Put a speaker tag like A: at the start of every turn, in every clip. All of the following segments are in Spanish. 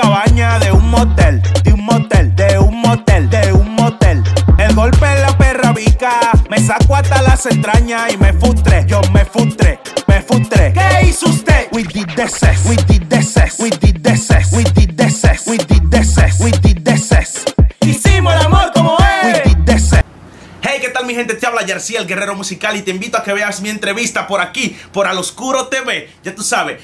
A: cabaña de un motel, de un motel, de un motel, de un motel. El golpe en la perra vica me sacó hasta las entrañas y me futre, yo me futre, me futre ¿Qué hizo usted? We did this, we did this, we did this, we did this, we did this, we did this. Hicimos el amor como es. Hey, ¿qué tal mi gente? Te habla Yarcía, el guerrero musical, y te invito a que veas mi entrevista por aquí, por Al Oscuro TV. Ya tú sabes.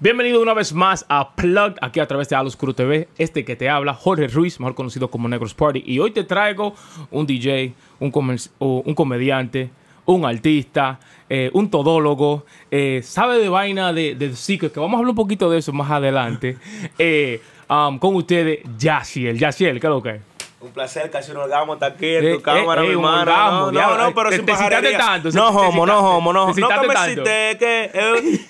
B: Bienvenido una vez más a Plug, aquí a través de Alos TV. Este que te habla, Jorge Ruiz, mejor conocido como Negros Party. Y hoy te traigo un DJ, un, comediante, un artista, eh, un todólogo, eh, sabe de vaina de, de que vamos a hablar un poquito de eso más adelante. Eh, um, con ustedes, Yaciel. Yaciel, ¿qué es lo que es?
A: Un placer, casi un orgasmo estar aquí en eh, tu cámara, eh, mi eh, hermano. No, no, pero te, sin te Tanto, no, homo, no, homo, no. no que me cité, que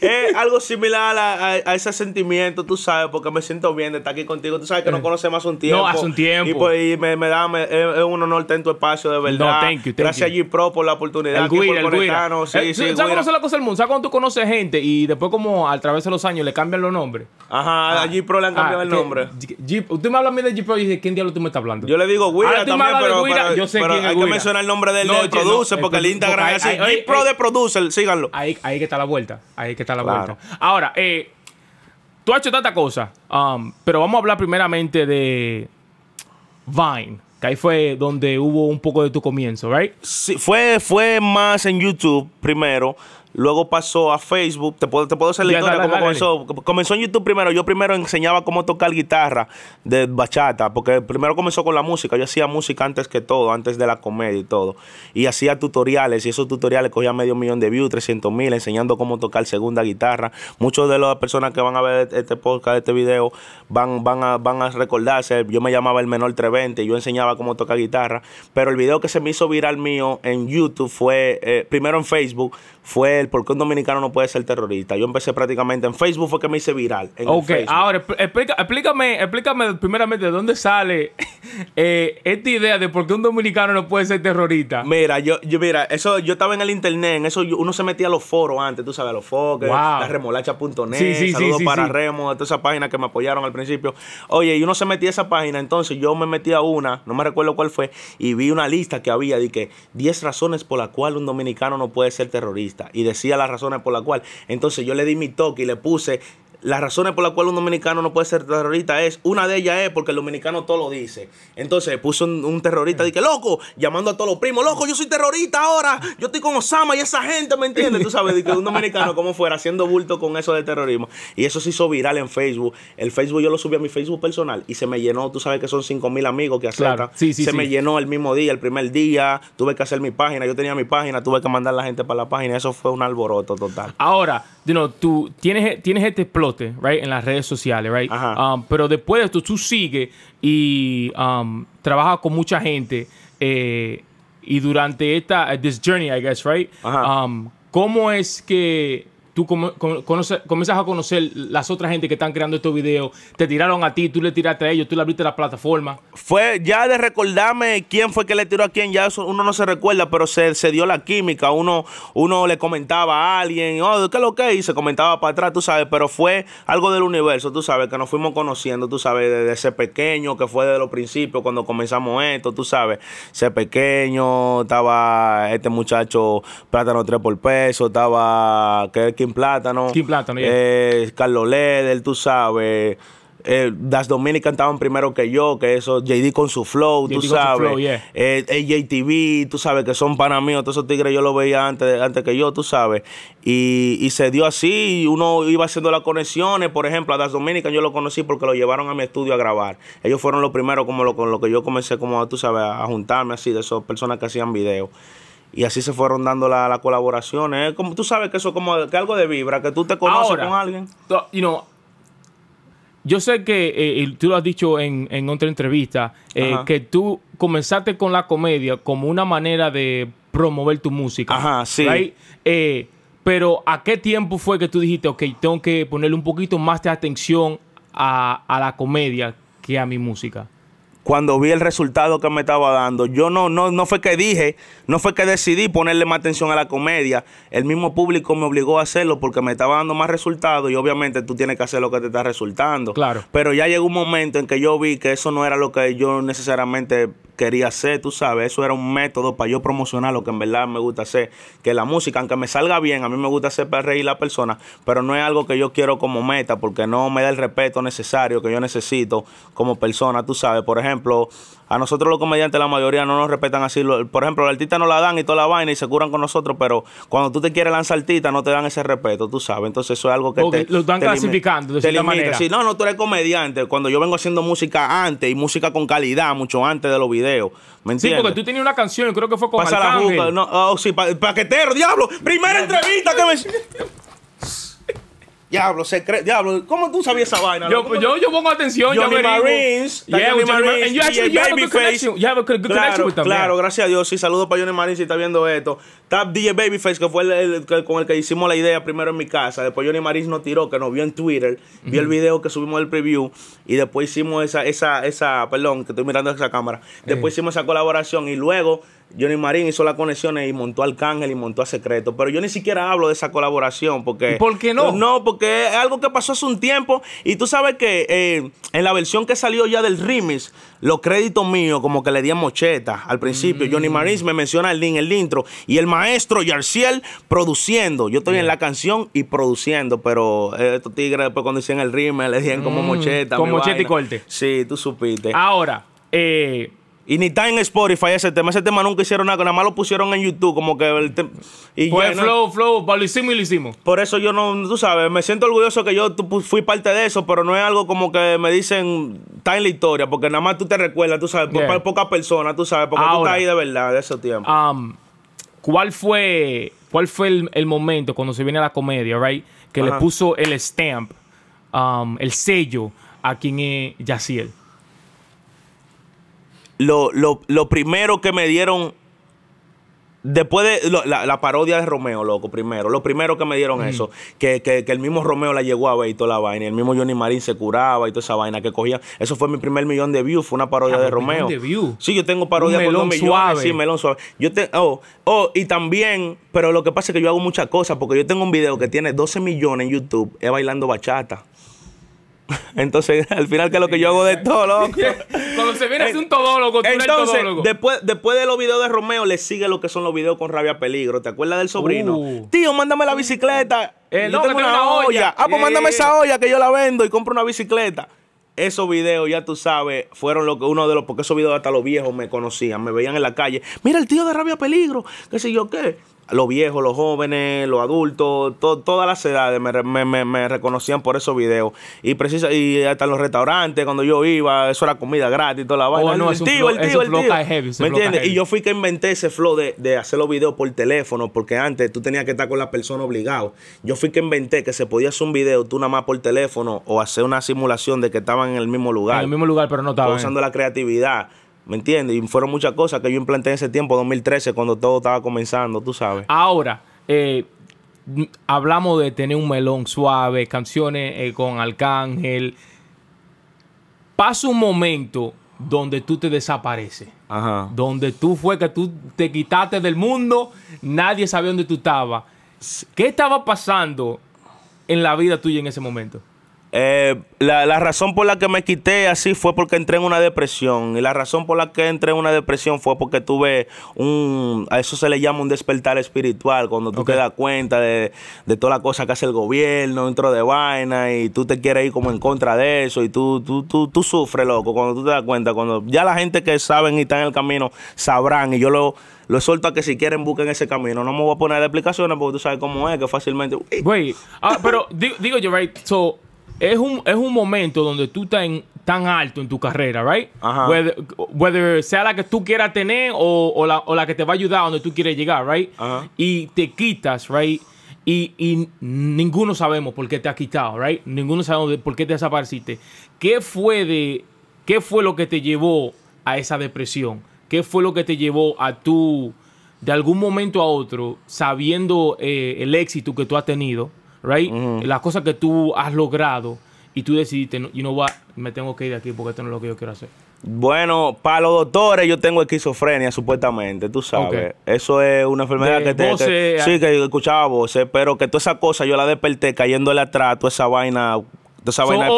A: es, algo similar a, ese sentimiento, tú sabes, porque me siento bien de estar aquí contigo. Tú sabes que nos no conocemos hace un tiempo. No, hace un tiempo. Y, pues, me, da, es un honor tener tu espacio, de verdad. Gracias a G-Pro por la oportunidad. El Guira, el Guira. Sí, sí, ¿Sabes cómo
B: la cosa del mundo? ¿Sabes cuando tú conoces gente y después como a través de los años le cambian los nombres? Ajá, a ah, G-Pro le han cambiado ah, el nombre. Tú me hablas a mí de G-Pro y dices, ¿quién diablo tú me estás hablando? le digo Guira también, pero, yo sé pero quién hay que mencionar el nombre del, no, eh, porque el, Instagram es así. pro de producer, síganlo. Ahí, ahí que está la vuelta. Ahí que está la vuelta. Ahora, eh, tú has hecho tanta cosa, um, pero vamos a hablar primeramente de Vine. Que ahí fue donde hubo un poco de tu comienzo, ¿right? Sí,
A: fue, fue más en YouTube primero. Luego pasó a Facebook. Te puedo, hacer la historia cómo comenzó. Comenzó en YouTube primero. Yo primero enseñaba cómo tocar guitarra de bachata, porque primero comenzó con la música. Yo hacía música antes que todo, antes de la comedia y todo. Y hacía tutoriales, y esos tutoriales cogían medio millón de views, 300 mil, enseñando cómo tocar segunda guitarra. Muchos de las personas que van a ver este podcast, este video, van, van, a, van a recordarse. Yo me llamaba el menor 320, yo enseñaba cómo tocar guitarra. Pero el video que se me hizo viral mío en YouTube fue, eh, primero en Facebook, fue el por qué un dominicano no puede ser terrorista. Yo empecé prácticamente en Facebook, fue que me hice viral. ok, ahora
B: explica, explícame, explícame primeramente de dónde sale eh, esta idea de por qué un dominicano no puede ser terrorista. Mira, yo, yo mira, eso yo estaba en el internet, en eso uno se metía a los
A: foros antes, tú sabes, a los foros, a remolacha.net, saludos para Remo, toda esa página que me apoyaron al principio. Oye, y uno se metía a esa página, entonces yo me metí a una, no me recuerdo cuál fue, y vi una lista que había de que 10 razones por las cuales un dominicano no puede ser terrorista decía las razones por las cuales. Entonces yo le di mi toque y le puse las razones por las cuales un dominicano no puede ser terrorista es, una de ellas es porque el dominicano todo lo dice. Entonces puso un, terrorista terrorista, mm. dice loco, llamando a todos los primos, loco, yo soy terrorista ahora, yo estoy con Osama y esa gente, ¿me entiendes? Tú sabes, que un dominicano como fuera haciendo bulto con eso de terrorismo. Y eso se hizo viral en Facebook. El Facebook yo lo subí a mi Facebook personal y se me llenó, tú sabes que son 5 mil amigos que aceptan. se me llenó el mismo día, el primer día, tuve que hacer mi página, yo tenía mi página, tuve que mandar la gente para la página, eso fue un alboroto total.
B: Ahora, tú tienes, tienes este en las redes sociales, um, pero después de esto tú sigues y um, trabajas con mucha gente eh, y durante esta this journey, I guess, right. Um, ¿Cómo es que tú comienzas a conocer las otras gente que están creando estos videos, te tiraron a ti, tú le tiraste a ellos, tú le abriste la plataforma. Fue ya de recordarme quién fue
A: que le tiró a quién, ya eso uno no se recuerda, pero se, se dio la química, uno, uno le comentaba a alguien, oh, ¿qué es lo que? hice? se comentaba para atrás, tú sabes, pero fue algo del universo, tú sabes, que nos fuimos conociendo, tú sabes, desde ese pequeño, que fue desde los principios, cuando comenzamos esto, tú sabes, ese pequeño, estaba este muchacho, plátano tres por peso, estaba... que Plátano. Plátano, eh, Carlos Leder, tú sabes. das eh, Dominican estaban primero que yo, que eso, JD con su flow, tú sabes. Flow, eh, tú sabes que son para mí, todos esos tigres yo los veía antes, antes que yo, tú sabes. Y, se dio así, uno iba haciendo las conexiones, por ejemplo, a Das Dominican yo lo conocí porque lo llevaron a mi estudio a grabar. Ellos fueron los primeros como lo, con lo que yo comencé como, tú sabes, a juntarme así, de esas personas que hacían videos. Y así se fueron dando las la colaboraciones. Como, tú sabes que eso como que algo de vibra, que tú te conoces con alguien.
B: yo sé que eh, tú lo has dicho en, otra entrevista, eh, que tú comenzaste con la comedia como una manera de promover tu música. Ajá, sí. Eh, pero ¿a qué tiempo fue que tú dijiste, ok, tengo que ponerle un poquito más de atención a, a la comedia que a mi música?
A: cuando vi el resultado que me estaba dando. Yo no, no, no fue que dije, no fue que decidí ponerle más atención a la comedia. El mismo público me obligó a hacerlo porque me estaba dando más resultados y obviamente tú tienes que hacer lo que te está resultando. Claro. Pero ya llegó un momento en que yo vi que eso no era lo que yo necesariamente quería hacer, tú sabes. Eso era un método para yo promocionar lo que en verdad me gusta hacer. Que la música, aunque me salga bien, a mí me gusta hacer para reír la persona, pero no es algo que yo quiero como meta porque no me da el respeto necesario que yo necesito como persona, tú sabes. Por ejemplo, a nosotros los comediantes, la mayoría no nos respetan así. Por ejemplo, los artistas no la dan y toda la vaina y se curan con nosotros, pero cuando tú te quieres lanzar artista no te dan ese respeto, tú sabes. Entonces eso es algo que te... Lo están clasificando de cierta manera. no, no, tú eres comediante. Cuando yo vengo haciendo música antes y música con calidad, mucho antes de los videos, ¿me entiendes? Sí, porque tú tenías una canción, creo que fue con Pasa la juca, oh, sí, paquetero, diablo, primera entrevista que me... Diablo, cree, Diablo, ¿cómo tú sabías esa vaina? Yo, yo, yo pongo
B: atención. Johnny yo Marines. Yeah, Johnny Marines. And you actually, you have a good You have a good claro, connection with them. Claro,
A: gracias a Dios. Sí, saludos para Johnny Marines si está viendo esto. Tap DJ Babyface, que fue el, con el que hicimos la idea primero en mi casa. Después Johnny Marines nos tiró, que nos vio en Twitter. Vio el video que subimos del preview. Y después hicimos esa, esa, esa, perdón, que estoy mirando esa cámara. Eh. Después hicimos esa colaboración. Y luego Johnny Marín hizo las conexiones y montó a Arcángel y montó a Secreto. Pero yo ni siquiera hablo de esa colaboración porque... ¿Por qué no? No, porque es algo que pasó hace un tiempo. Y tú sabes que eh, en la versión que salió ya del remix, los créditos míos como que le di mocheta al principio. Mm. Johnny Marín me menciona el, el intro. Y el maestro Yarciel produciendo. Yo estoy en la canción y produciendo. Pero eh, estos tigres después cuando hicieron el remix le dieron como mm. mocheta. Con mocheta y corte. Sí, tú supiste. Ahora, eh y ni está en Spotify ese tema. Ese tema nunca hicieron nada, nada más lo pusieron en YouTube, como que Pues flow,
B: flow, lo hicimos y lo hicimos.
A: Por eso yo no, tú sabes, me siento orgulloso que yo fui parte de eso, pero no es algo como que me dicen, está en la historia, porque nada más tú te recuerdas, tú sabes, por, pocas personas, tú sabes, porque tú estás ahí de
B: verdad de esos tiempo. Um, ¿Cuál fue, cuál fue el, momento cuando se viene a la comedia, right? Que le puso el stamp, um, el sello a quien es Yaciel?
A: lo, primero que me dieron Después de la, parodia de Romeo, loco, primero. Lo primero que me dieron eso, que, el mismo Romeo la llegó a ver y toda la vaina. Y el mismo Johnny Marín se curaba y toda esa vaina que cogía. Eso fue mi primer millón de views, fue una parodia ah, de Romeo. De Sí, yo tengo parodia Un melón suave. sí, melón suave. Yo te, oh, oh, y también, pero lo que pasa es que yo hago muchas cosas, porque yo tengo un video que tiene 12 millones en YouTube, es bailando bachata. Entonces, al final, que es lo que yo hago de todo, loco.
B: Cuando se viene ser un eh, todólogo, tú Entonces, todólogo.
A: Después, después de los videos de Romeo, le sigue lo que son los videos con Rabia Peligro. ¿Te acuerdas del sobrino? Uh. Tío, mándame la uh. bicicleta. Eh, no, no, tengo una, olla. Ah, pues mándame esa olla que yo la vendo y compro una bicicleta esos videos, ya tú sabes, fueron lo que uno de los, porque esos videos hasta los viejos me conocían, me veían en la calle. Mira el tío de Rabia Peligro, qué sé yo qué los viejos, los jóvenes, los adultos, todas las edades me, reconocían por esos videos. Y precisa, y hasta en los restaurantes, cuando yo iba, eso era comida gratis, toda la oh, vaina. el, tío, el tío, el tío, heavy, ¿Me entiendes? Y yo fui que inventé ese flow de, de, hacer los videos por teléfono, porque antes tú tenías que estar con la persona obligado. Yo fui que inventé que se podía hacer un video tú nada más por teléfono o hacer una simulación de que estaban en el mismo lugar. En el mismo lugar,
B: pero no estaban. Usando
A: la creatividad. ¿Me entiendes? Y fueron muchas cosas que yo implanté en ese tiempo, 2013, cuando todo estaba comenzando, tú sabes.
B: Ahora, eh, hablamos de tener un melón suave, canciones eh, con Arcángel. Pasa un momento donde tú te desapareces. Ajá. Donde tú fue que tú te quitaste del mundo, nadie sabía dónde tú estabas. ¿Qué estaba pasando en la vida tuya en ese momento?
A: Eh, la, razón por la que me quité así fue porque entré en una depresión. Y la razón por la que entré en una depresión fue porque tuve un. A eso se le llama un despertar espiritual. Cuando tú te das cuenta de, de toda la cosa que hace el gobierno dentro de vaina y tú te quieres ir como en contra de eso. Y tú, tú, tú, tú sufres, loco, cuando tú te das cuenta. Cuando ya la gente que saben y está en el camino sabrán. Y yo lo lo suelto a que si quieren busquen ese camino. No me voy a poner de explicaciones porque tú sabes cómo es, que
B: fácilmente. Güey, ah, pero digo, digo, yo, right, so es un, momento donde tú estás tan alto en tu carrera, right? Whether, sea la que tú quieras tener o, la, que te va a ayudar a donde tú quieres llegar, right? Y te quitas, right? Y, ninguno sabemos por qué te has quitado, right? Ninguno sabemos por qué te desapareciste. ¿Qué fue, de, ¿Qué fue lo que te llevó a esa depresión? ¿Qué fue lo que te llevó a tú, de algún momento a otro, sabiendo eh, el éxito que tú has tenido, right? Las cosas que tú has logrado y tú decidiste, y no va, me tengo que ir de aquí porque esto no es lo que yo quiero hacer.
A: Bueno, para los doctores yo tengo esquizofrenia supuestamente, tú sabes. Eso es una enfermedad que te... sí, que escuchaba voces, pero que toda esa cosa yo la desperté cayéndole atrás, toda esa vaina esa vaina la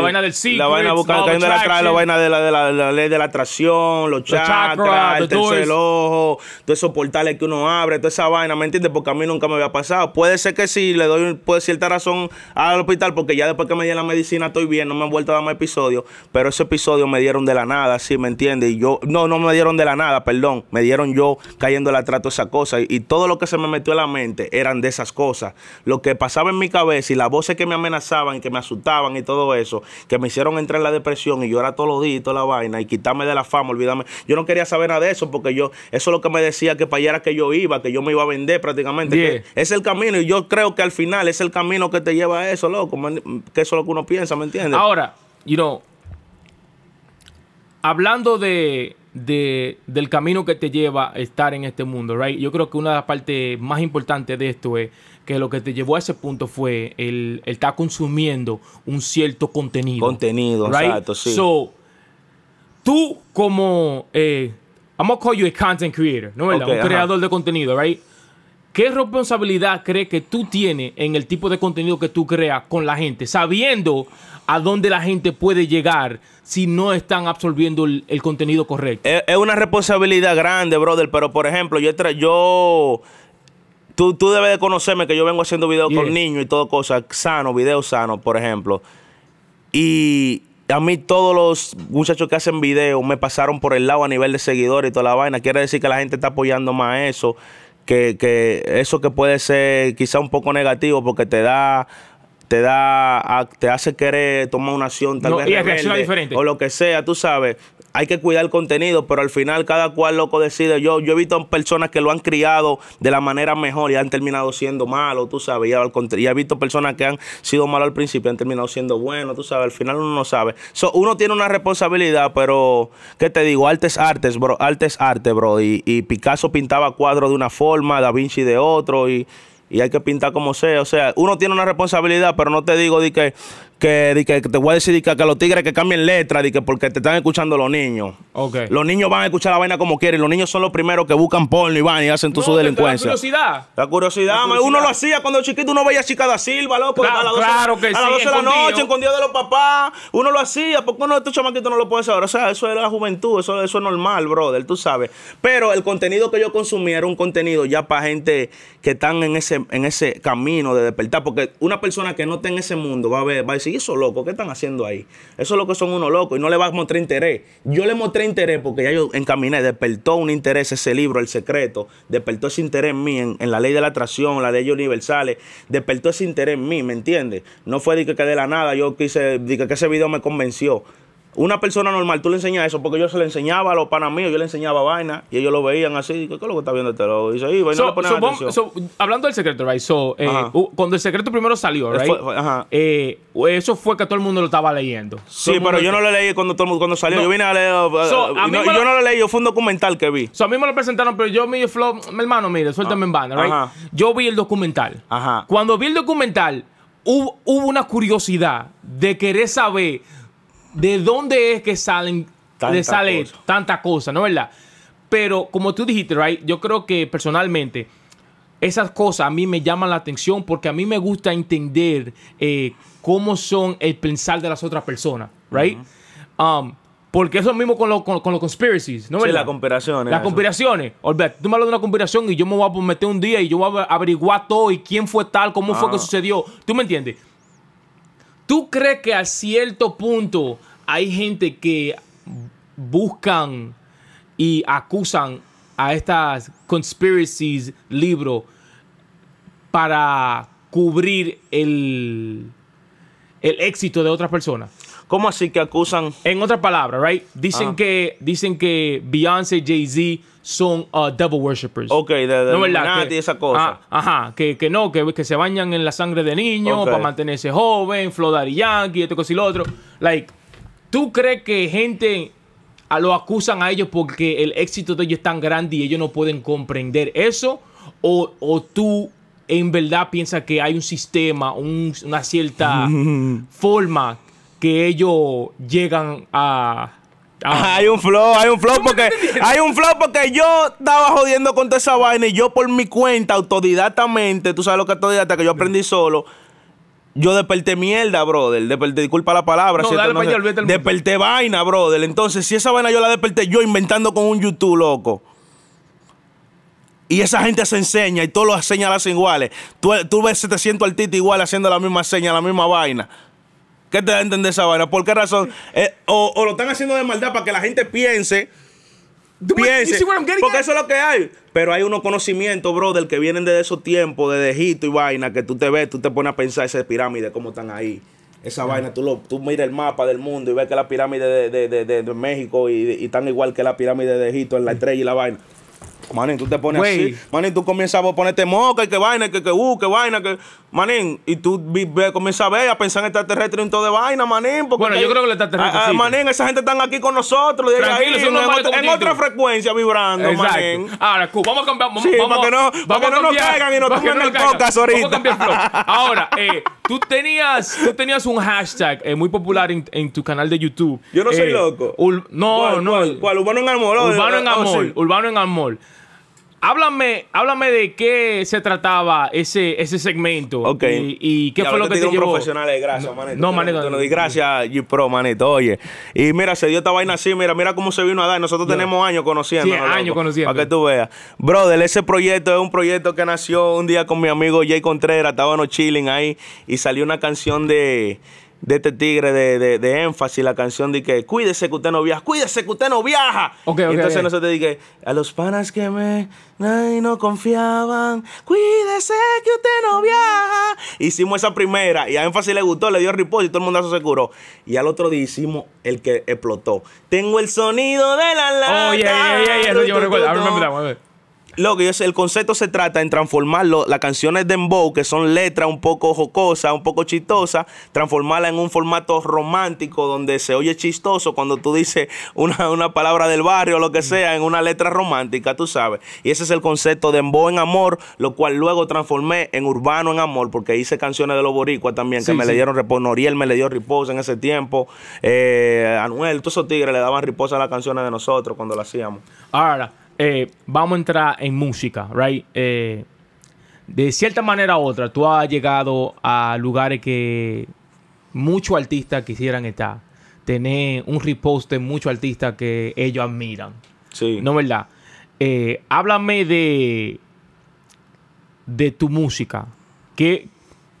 B: vaina del ciclo. La vaina buscando atrás, la vaina
A: de la, ley de la atracción, los chakras, el tercer ojo, todos esos portales que uno abre, toda esa vaina, ¿me entiendes? Porque a mí nunca me había pasado. Puede ser que sí, le doy puede cierta razón al hospital, porque ya después que me dieron la medicina estoy bien, no me han vuelto a dar más episodios, pero ese episodio me dieron de la nada, ¿sí? ¿Me entiendes? Y yo, no, no me dieron de la nada, perdón, me dieron yo cayendo la trato esa cosa y, todo lo que se me metió en la mente eran de esas cosas. Lo que pasaba en mi cabeza y la voces que me amenazaban y que me asustaban y todo eso, que me hicieron entrar en la depresión y era todos los días y toda la vaina y quitarme de la fama, olvidarme. Yo no quería saber nada de eso porque yo, eso es lo que me decía que para allá era que yo iba, que yo me iba a vender prácticamente. es el camino y yo creo que al final es el camino que te lleva a eso, loco, que eso es lo que uno piensa, ¿me
B: entiendes? Ahora, you know, hablando de, de, del camino que te lleva a estar en este mundo, right? Yo creo que una de las partes más importantes de esto es que lo que te llevó a ese punto fue el, el estar consumiendo un cierto contenido. Contenido, exacto, sí. tú como, vamos eh, I'm gonna call you content creator, ¿no verdad? un creador de contenido, right? ¿Qué responsabilidad crees que tú tienes en el tipo de contenido que tú creas con la gente? Sabiendo a dónde la gente puede llegar si no están absorbiendo el, contenido correcto. Es,
A: una responsabilidad grande, brother. Pero, por ejemplo, yo, yo tú, tú debes de conocerme que yo vengo haciendo videos con niños y todo cosas sano, videos sanos, por ejemplo. Y a mí todos los muchachos que hacen videos me pasaron por el lado a nivel de seguidores y toda la vaina. Quiere decir que la gente está apoyando más eso, que, que eso que puede ser quizá un poco negativo porque te da te da te hace querer tomar una acción tal vez o lo que sea, tú sabes hay que cuidar el contenido, pero al final cada cual loco decide. Yo, yo he visto personas que lo han criado de la manera mejor y han terminado siendo malo, tú sabes. Y, he visto personas que han sido malos al principio y han terminado siendo buenos, tú sabes. Al final uno no sabe. uno tiene una responsabilidad, pero, ¿qué te digo? Arte es arte, bro. Arte es arte, bro. Y, y Picasso pintaba cuadros de una forma, Da Vinci de otro y y hay que pintar como sea. O sea, uno tiene una responsabilidad, pero no te digo de que, que, que, te voy a decir que, a los tigres que cambien letra, que porque te están escuchando los niños. Los niños van a escuchar la vaina como quieren. Los niños son los primeros que buscan porno y van y hacen toda su delincuencia. La curiosidad. La curiosidad, Uno lo hacía cuando chiquito, uno veía Chica da Silva, loco. Claro, a las que a las 12 de la noche, escondido de los papás. Uno lo hacía. porque uno de estos chamaquitos no lo puede saber? O sea, eso es la juventud, eso, eso es normal, brother, tú sabes. Pero el contenido que yo consumía era un contenido ya para gente que están en ese, en ese camino de despertar. Porque una persona que no está en ese mundo va a ver, va a decir, y esos locos, ¿qué están haciendo ahí? Esos locos son unos locos y no le vas a mostrar interés. Yo le mostré interés porque ya yo encaminé, despertó un interés ese libro, El Secreto, despertó ese interés en mí, en, la ley de la atracción, la ley universales, despertó ese interés en mí, ¿me entiendes? No fue de que, quede la nada, yo quise, de que ese video me convenció. Una persona normal, tú le enseñas eso, porque yo se le enseñaba a los panas míos, yo le enseñaba vaina y ellos lo veían así. ¿Qué es lo que está viendo este dice,
B: hablando del secreto, right? Eh, cuando el secreto primero salió, right? Eh, eso fue que todo el mundo lo estaba leyendo. Sí, pero yo no lo leí cuando, todo salió. Yo vine a leer. Eh, yo no lo leí, yo fue un documental que vi. a mí me lo presentaron, pero yo me flow, mi hermano, mire, suéltame en banda, right? Yo vi el documental. Ajá. Cuando vi el documental, hubo una curiosidad de querer saber de dónde es que salen, tantas cosas, sale tanta ¿no verdad? Pero como tú dijiste, right, yo creo que personalmente esas cosas a mí me llaman la atención porque a mí me gusta entender eh, cómo son el pensar de las otras personas, right? um, porque eso mismo con, los con, los conspiracies, ¿no? Sí, las
A: conspiraciones. Las
B: conspiraciones. Olvídate, tú me hablas de una conspiración y yo me voy a meter un día y yo voy a averiguar todo y quién fue tal, cómo fue que ah. sucedió. ¿Tú me entiendes? ¿Tú crees que a cierto punto hay gente que buscan y acusan a estas conspiracies libros, para cubrir el, el éxito de otras personas? ¿Cómo así que acusan? En otras palabras, right? Dicen ah. que dicen que Beyoncé, Jay-Z son uh, devil worshippers. Ok, de, verdad, que, esa cosa. Ah, ajá, que, no, que, que, se bañan en la sangre de niños para mantenerse joven, Flodar y Yankee, esto, cosa y lo otro. Like, ¿tú crees que gente a, lo acusan a ellos porque el éxito de ellos es tan grande y ellos no pueden comprender eso? ¿O, o tú en verdad piensas que hay un sistema, una cierta forma que ellos llegan a, hay un flow, hay un flow porque hay un
A: flow porque yo estaba jodiendo con toda esa vaina y yo por mi cuenta autodidactamente, tú sabes lo que autodidacta que yo aprendí solo. Yo desperté mierda, brother. Desperté, disculpa la palabra. desperté vaina, brother. Entonces, si esa vaina yo la desperté yo inventando con un YouTube, loco. Y esa gente se enseña y todos los señas las iguales. Tú, tú ves 700 artistas igual haciendo la misma seña, la misma vaina. ¿Qué te da entender esa vaina? ¿Por qué razón? Eh, o, lo están haciendo de maldad para que la gente piense. Piense. Porque eso es lo que hay. Pero hay unos conocimientos, brother, que vienen de esos tiempos, de Egipto y vaina, que tú te ves, tú te pones a pensar esas pirámides, cómo están ahí. Esa vaina, tú, tú miras el mapa del mundo y ves que la pirámide de, México y, tan igual que la pirámide de Egipto en la estrella y la vaina. Manny, tú te pones así. y tú comienzas a ponerte moca y que vaina, que, que uh, vaina, que. Manín, y tú comienzas a ver, a pensar en y en todo de vaina, Manín. bueno, yo creo que el extraterrestre. A, a, manín, esa gente están aquí con nosotros. De ahí, en, otra frecuencia
B: vibrando, Exacto. Ahora, vamos a cambiar. Vamos, sí, vamos, para que no, nos caigan y nos toquen el podcast ahorita. Vamos a cambiar flow. Ahora, eh, tú, tenías, tú tenías un hashtag eh, muy popular en, tu canal de YouTube. Yo no soy eh, loco. no, no. Urbano en Amor. Ah, oh, Urbano en Amor. Urbano en Amor. Háblame, háblame de qué se trataba ese, ese segmento. Ok. Y, qué fue lo que te, llevó. profesional de gracias, no, manito. No, manito. No, lo gracias,
A: G Pro, manito. Oye. Y mira, se dio esta vaina así. Mira, mira cómo se vino a dar. Nosotros tenemos años conociendo. Sí, años conociendo. Para que tú veas. Brother, ese proyecto es un proyecto que nació un día con mi amigo Jay Contreras. Estábamos chilling ahí y salió una canción de de este tigre de, de, de, énfasis, la canción de que cuídese que usted no viaja, cuídese que usted no viaja. Okay, no entonces okay. te dije, a los panas que me nadie no confiaban, cuídese que usted no viaja. Hicimos esa primera y a énfasis le gustó, le dio riposo y todo el mundo se curó. Y al otro día hicimos el que explotó. Tengo el sonido de la lata. Oh, es el concepto se trata en transformar las canciones de Dembow, que son letras un poco jocosas, un poco chistosas, transformarla en un formato romántico donde se oye chistoso cuando tú dices una, palabra del barrio o lo que mm. sea en una letra romántica, tú sabes. Y ese es el concepto de Dembow en amor, lo cual luego transformé en urbano en amor, porque hice canciones de los boricuas también que me le dieron reposo. Noriel me le dio riposa en ese tiempo. Eh, Anuel, todos esos tigres le daban riposa a las canciones de nosotros cuando las hacíamos.
B: Ahora. Eh, vamos a entrar en música, right? Eh, de cierta manera u otra, tú has llegado a lugares que muchos artistas quisieran estar. Tener un repost de muchos artistas que ellos admiran. Sí. ¿No verdad? Eh, háblame de, de tu música. ¿Qué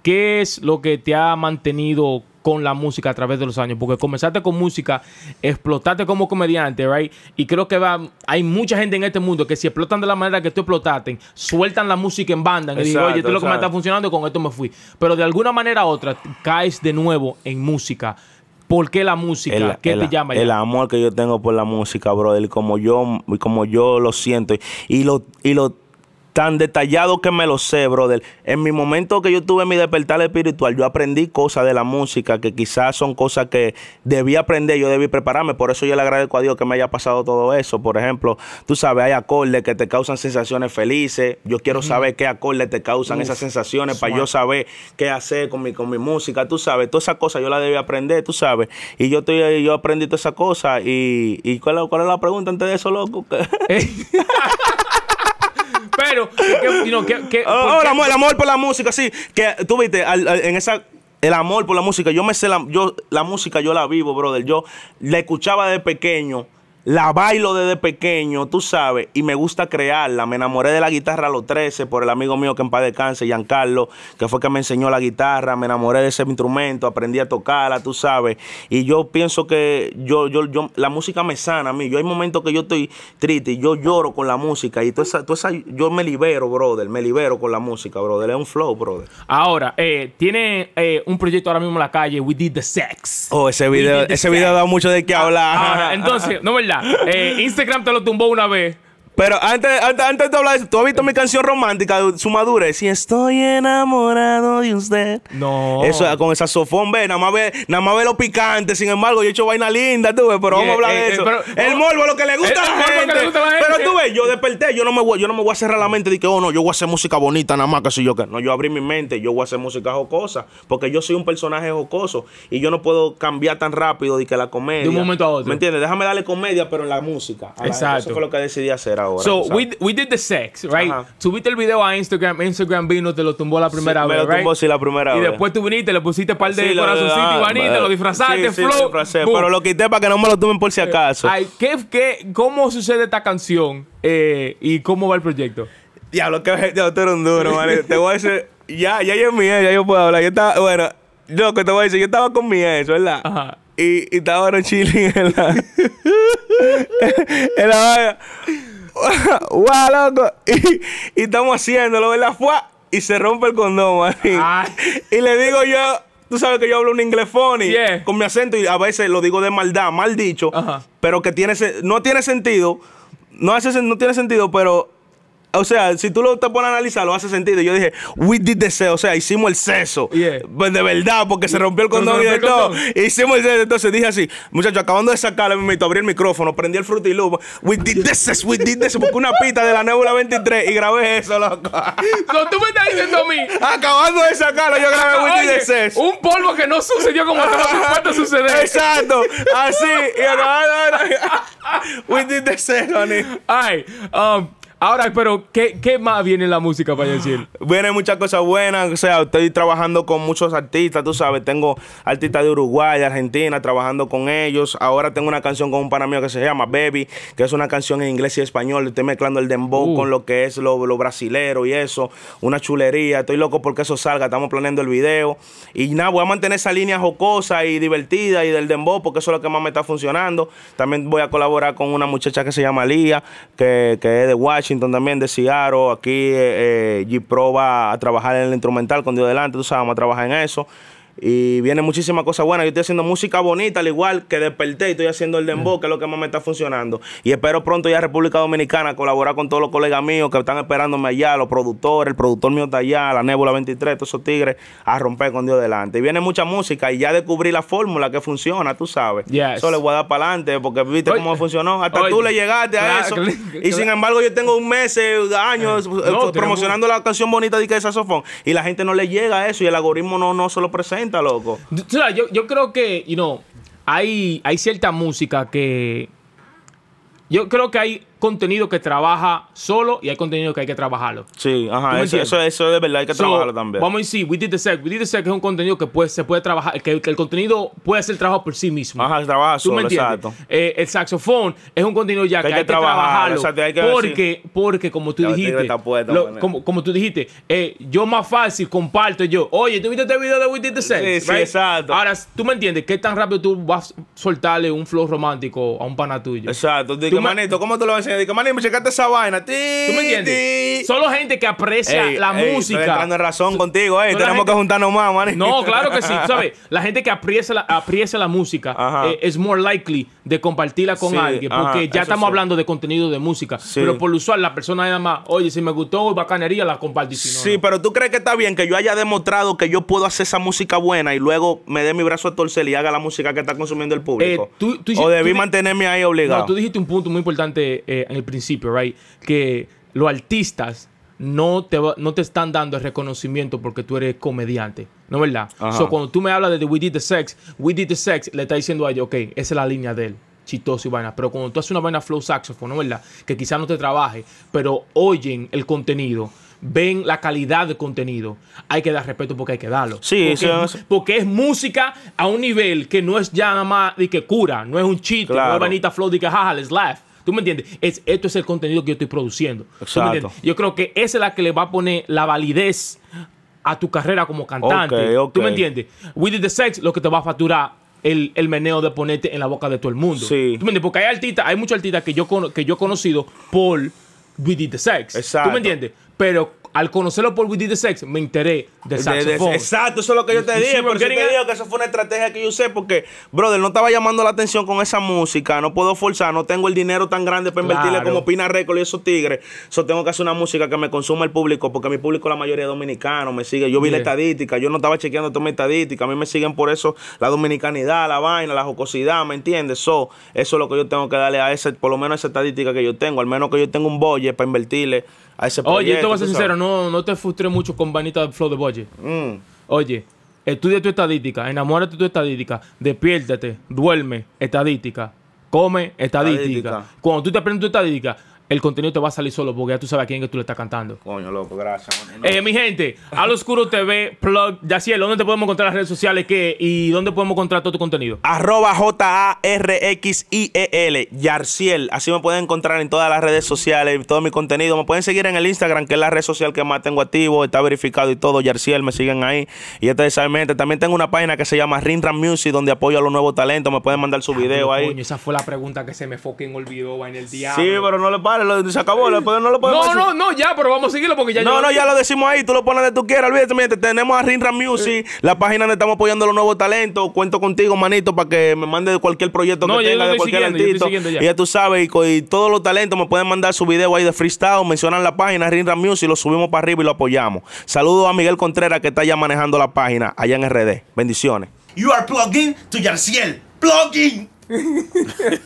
B: es lo que te ha mantenido con la música a través de los años? Porque comenzaste con música, explotaste como comediante, right? Y creo que va, hay mucha gente en este mundo que si explotan de la manera que tú explotaste, sueltan la música en banda y digo oye, esto lo que me está funcionando, con esto me fui. Pero de alguna manera u otra caes de nuevo en música. ¿Por qué la música? ¿Qué te llama? El
A: amor que yo tengo por la música, brother. Como yo, como yo lo siento. Y lo, y lo tan detallado que me lo sé, brother. En mi momento que yo tuve mi despertar espiritual, yo aprendí cosas de la música que quizás son cosas que debí aprender, yo debí prepararme. Por eso yo le agradezco a Dios que me haya pasado todo eso. Por ejemplo, tú sabes, hay acordes que te causan sensaciones felices. Yo quiero saber qué acordes te causan esas sensaciones para yo saber qué hacer con mi, con mi música. Tú sabes, todas esas cosas yo las debí aprender, tú sabes. Y yo estoy yo aprendí todas esas cosas. Y, y ¿cuál, es la pregunta antes de eso, loco? el, amor, ah, el amor por la música, sí. Que tú viste, en esa el amor por la música. Yo me sé la, yo, la música, yo la vivo, brother. Yo la escuchaba de pequeño la bailo desde pequeño, tú sabes, y me gusta crearla. Me enamoré de la guitarra a los 13 por el amigo mío que en paz descanse, Giancarlo, que fue que me enseñó la guitarra. Me enamoré de ese instrumento, aprendí a tocarla, tú sabes. Y yo pienso que yo, yo, yo, la música me sana a mí. Yo hay momentos que yo estoy triste y yo lloro con la música. Y tú esa, esa, yo me libero, brother, me libero con la música, brother. Es un flow, brother.
B: Ahora, eh, tiene eh, un proyecto ahora mismo en la calle, We Did the Sex. Oh,
A: ese video, ese video mucho de qué ah, hablar. Ah, entonces, no
B: verdad. Eh, Instagram te lo tumbó una vez.
A: Pero antes, antes, antes de hablar de eso, ¿tú has visto mi canción romántica de su Si estoy enamorado de usted. No. Eso con esa sofón, ve, nada más ve, lo picante. Sin embargo, yo he hecho vaina linda, tú ves, pero vamos a eh, hablar eh, de eh, eso. el morbo lo que le gusta, a la gente. Pero tú ves, yo desperté, yo no me voy, yo no me voy a cerrar la mente de que, oh no, yo voy a hacer música bonita nada más que si yo que. No, yo abrí mi mente, yo voy a hacer música jocosa. Porque yo soy un personaje jocoso y yo no puedo cambiar tan rápido de que la comedia. De un momento a otro. ¿Me entiendes? Déjame darle comedia, pero en la música. Exacto. eso fue lo que
B: decidí hacer ahora. So, we, we, did the sex, right? Subiste el video a Instagram, Instagram vino, te lo tumbó la primera sí, vez, me lo tumbó, sí, la primera y vez. Y después tú viniste, le pusiste par de sí, y ah, lo disfrazaste, flow. pero lo quité para que no me lo tumben por si eh, acaso. Ay, ¿qué, qué, cómo sucede esta canción eh, y cómo va el proyecto?
A: Diablo, que ya tú eres un duro, man. te voy a decir, ya, ya yo es mi ex, ya yo puedo hablar. Yo estaba, bueno, yo que te voy a decir, yo estaba con mi ex, ¿verdad? Ajá. Y, y estaba en chilling en la. en la Y, estamos haciéndolo, ¿verdad? ¡Fua! Y se rompe el condón, Y le digo yo, tú sabes que yo hablo un inglés funny, con mi acento, y a veces lo digo de maldad, mal dicho, pero que tiene, no tiene sentido, no, hace, no tiene sentido, pero o sea, si tú lo te pones a analizar, lo hace sentido. Yo dije, we did the sex, o sea, hicimos el seso. Pues de verdad, porque se rompió el condón y de todo. Hicimos el seso. Entonces dije así, muchachos, acabando de sacarle, me meto abrí el micrófono, prendí el frutilupo. We did the sex, we did the sex. Porque una pita de la Nebula 23 y grabé eso, loco. no,
B: tú me estás diciendo a mí.
A: Acabando de sacarlo, yo grabé we did the sex. Un polvo que no sucedió como estaba suceder.
B: Exacto. Así. Y acabando de... we did the sex, honey. Ay, um... Ahora, pero, ¿qué, ¿qué, más viene en la música, Para decir? Vienen muchas cosas
A: buenas. O sea, estoy trabajando con muchos artistas, tú sabes. Tengo artistas de Uruguay, de Argentina, trabajando con ellos. Ahora tengo una canción con un pana mío que se llama Baby, que es una canción en inglés y español. Estoy mezclando el dembow uh. con lo que es lo, lo brasilero y eso. Una chulería. Estoy loco porque eso salga. Estamos planeando el video. Y nada, voy a mantener esa línea jocosa y divertida y del dembow, porque eso es lo que más me está funcionando. También voy a colaborar con una muchacha que se llama Lía, que, que es de Watch también, de cigarro, Aquí eh, eh G-Pro va a trabajar en el instrumental con Dios delante, tú sabes, vamos a trabajar en eso. Y viene muchísima cosa buena. Yo estoy haciendo música bonita, al igual que desperté y estoy haciendo el dembow, que es lo que más me está funcionando. Y espero pronto ya República Dominicana colaborar con todos los colegas míos que están esperándome allá, los productores, el productor mío está allá, la Nébula 23, todos esos tigres, a romper con Dios delante. Y viene mucha música y ya descubrí la fórmula que funciona, tú sabes. Eso le voy a dar para adelante, porque viste cómo funcionó. Hasta tú le llegaste a eso. Y sin embargo, yo tengo un mes, eh, años eh, promocionando la canción bonita de que es saxofón. Y la gente no le llega a eso y el algoritmo no, no se lo presenta loco.
B: Yo, creo que, hay, hay cierta música que. Yo creo que hay contenido que trabaja solo y hay contenido que hay que trabajarlo.
A: Sí, ajá, eso, eso, de verdad hay que trabajarlo también. Vamos
B: a decir, We Did The Sec. We Did The Sec es un contenido que se puede trabajar, que, el contenido puede ser trabajo por sí mismo. Ajá, trabaja solo, exacto. Eh, el saxofón es un contenido ya que, hay que, trabajarlo. hay que porque, porque como tú dijiste, como, tú dijiste, eh, yo más fácil comparto yo, oye, ¿tú viste este video de We Did The Sec? Sí, sí exacto. Ahora, tú me entiendes, ¿qué tan rápido tú vas a soltarle un flow romántico a un pana tuyo? Exacto, Digo, manito, ¿cómo tú lo vas canciones. Digo, me checaste esa vaina. ¿Tú me entiendes? Solo gente que aprecia la música. Estoy entrando razón contigo, eh. Tenemos que juntarnos más, mani. No, claro que sí. ¿Sabes? La gente que aprecia la, aprecia la música eh, es more likely de compartirla con alguien. Porque ya estamos hablando de contenido de música. Pero por lo usual, la persona nada más, oye, si me gustó bacanería, la compartí. sí, pero tú crees que está
A: bien que yo haya demostrado que yo puedo hacer esa música buena y luego me dé mi brazo a torcer y haga la música que está consumiendo el público. Eh, o debí mantenerme ahí obligado. tú
B: dijiste un punto muy importante. Eh, en el principio, right? Que los artistas no te, no te están dando el reconocimiento porque tú eres comediante. ¿No es verdad? o So, cuando tú me hablas de We Did the Sex, We Did the Sex le está diciendo a ellos, ok, esa es la línea de él, chistoso y vaina. Pero cuando tú haces una vaina flow saxofón ¿no es verdad? Que quizás no te trabaje, pero oyen el contenido, ven la calidad del contenido, hay que dar respeto porque hay que darlo. Sí, porque, es, porque es música a un nivel que no es ya nada más de que cura, no es un chiste, una bonita flow de que jaja, let's laugh. ¿Tú me entiendes? Es, esto es el contenido que yo estoy produciendo. ¿Tú Yo creo que esa es la que le va a poner la validez a tu carrera como cantante. ¿Tú me entiendes? with Did the Sex lo que te va a facturar el, meneo de ponerte en la boca de todo el mundo. Sí. ¿Tú me entiendes? Porque hay artistas, hay muchos artistas que yo, que yo he conocido por with the Sex. Exacto. ¿Tú me entiendes? Pero al conocerlo por We the Sex, me enteré de saxofón. exacto, eso es lo que yo te dije. porque yo te digo que eso fue una estrategia que yo usé porque,
A: brother, no estaba llamando la atención con esa música. No puedo forzar, no tengo el dinero tan grande para invertirle como Pina Records y esos tigres. Eso tengo que hacer una música que me consuma el público porque mi público, la mayoría es dominicano, me sigue. Yo vi la estadística, yo no estaba chequeando toda mi estadística. A mí me siguen por eso la dominicanidad, la vaina, la jocosidad, ¿me entiendes? So, eso es lo que yo tengo que darle a ese, por lo menos esa estadística que yo tengo. Al menos que yo tenga un bolle para invertirle Oye, te voy a ser sincero,
B: no, te frustres mucho con vanita flow de Boye. Mm. Oye, estudia tu estadística, enamórate tu estadística, despiértate, duerme, estadística, come, estadística. Cuando tú te aprendes tu estadística, el contenido te va a salir solo porque ya tú sabes a quién que tú le estás cantando. Coño, loco, gracias. Eh, mi gente, Al Oscuro TV, Plug, Yaciel, ¿dónde te podemos encontrar las redes sociales que y dónde podemos encontrar todo tu contenido?
A: Arroba J-A-R-X-I-E-L, Yarciel. Así me pueden encontrar en todas las redes sociales, todo mi contenido. Me pueden seguir en el Instagram, que es la red social que más tengo activo, está verificado y todo. Yarciel, me siguen ahí. Y este saben, también tengo una página que se llama Rindran Music, donde apoyo a los nuevos talentos. Me pueden mandar su ah, video ahí. Coño,
B: esa fue la pregunta que se me en olvidó en el día. Sí,
A: pero no le pasa se acabó, no lo podemos No, no,
B: no, ya, pero vamos a seguirlo porque ya No, no, ya lo decimos
A: ahí, tú lo pones donde tú quieras, olvídate, mire, tenemos a Rinra Music, la página donde estamos apoyando los nuevos talentos, cuento contigo, manito, para que me mande cualquier proyecto que tenga, de cualquier artista. Ya. tú sabes, y, todos los talentos me pueden mandar su video ahí de freestyle, mencionan la página Rinra Music, lo subimos para arriba y lo apoyamos. Saludos a Miguel Contreras que está ya manejando la página allá en RD. Bendiciones. You are plugging to Yarciel. Plugging.